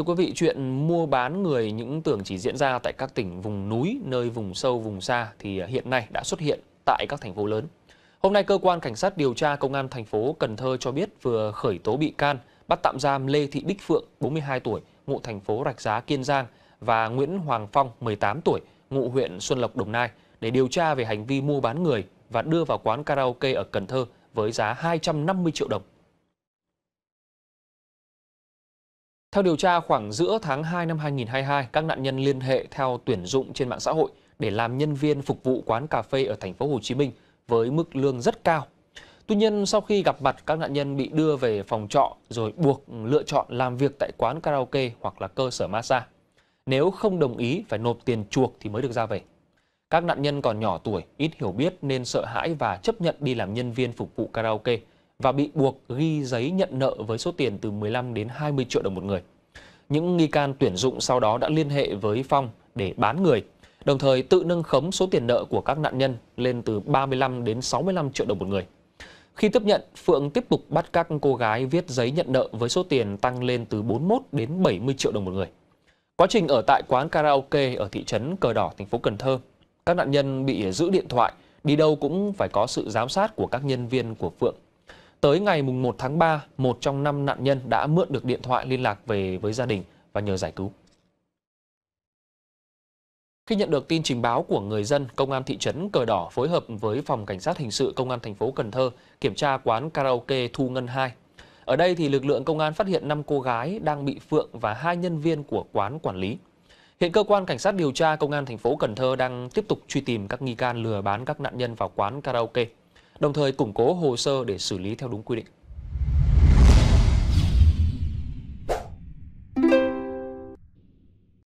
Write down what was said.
Thưa quý vị, chuyện mua bán người những tưởng chỉ diễn ra tại các tỉnh vùng núi, nơi vùng sâu, vùng xa thì hiện nay đã xuất hiện tại các thành phố lớn. Hôm nay, cơ quan cảnh sát điều tra công an thành phố Cần Thơ cho biết vừa khởi tố bị can, bắt tạm giam Lê Thị Bích Phượng, 42 tuổi, ngụ thành phố Rạch Giá, Kiên Giang và Nguyễn Hoàng Phong, 18 tuổi, ngụ huyện Xuân Lộc, Đồng Nai để điều tra về hành vi mua bán người và đưa vào quán karaoke ở Cần Thơ với giá 250 triệu đồng Theo điều tra, khoảng giữa tháng 2 năm 2022, các nạn nhân liên hệ theo tuyển dụng trên mạng xã hội để làm nhân viên phục vụ quán cà phê ở thành phố Hồ Chí Minh với mức lương rất cao. Tuy nhiên, sau khi gặp mặt, các nạn nhân bị đưa về phòng trọ rồi buộc lựa chọn làm việc tại quán karaoke hoặc là cơ sở massage. Nếu không đồng ý phải nộp tiền chuộc thì mới được ra về. Các nạn nhân còn nhỏ tuổi, ít hiểu biết nên sợ hãi và chấp nhận đi làm nhân viên phục vụ karaoke và bị buộc ghi giấy nhận nợ với số tiền từ 15 đến 20 triệu đồng một người. Những nghi can tuyển dụng sau đó đã liên hệ với Phong để bán người, đồng thời tự nâng khống số tiền nợ của các nạn nhân lên từ 35 đến 65 triệu đồng một người. Khi tiếp nhận, Phượng tiếp tục bắt các cô gái viết giấy nhận nợ với số tiền tăng lên từ 41 đến 70 triệu đồng một người. Quá trình ở tại quán karaoke ở thị trấn Cờ Đỏ, thành phố Cần Thơ, các nạn nhân bị giữ điện thoại, đi đâu cũng phải có sự giám sát của các nhân viên của Phượng Tới ngày mùng 1 tháng 3, một trong năm nạn nhân đã mượn được điện thoại liên lạc về với gia đình và nhờ giải cứu. Khi nhận được tin trình báo của người dân, công an thị trấn Cờ Đỏ phối hợp với phòng cảnh sát hình sự công an thành phố Cần Thơ kiểm tra quán karaoke Thu Ngân 2. Ở đây thì lực lượng công an phát hiện 5 cô gái đang bị Phượng và hai nhân viên của quán quản lý. Hiện cơ quan cảnh sát điều tra công an thành phố Cần Thơ đang tiếp tục truy tìm các nghi can lừa bán các nạn nhân vào quán karaoke đồng thời củng cố hồ sơ để xử lý theo đúng quy định.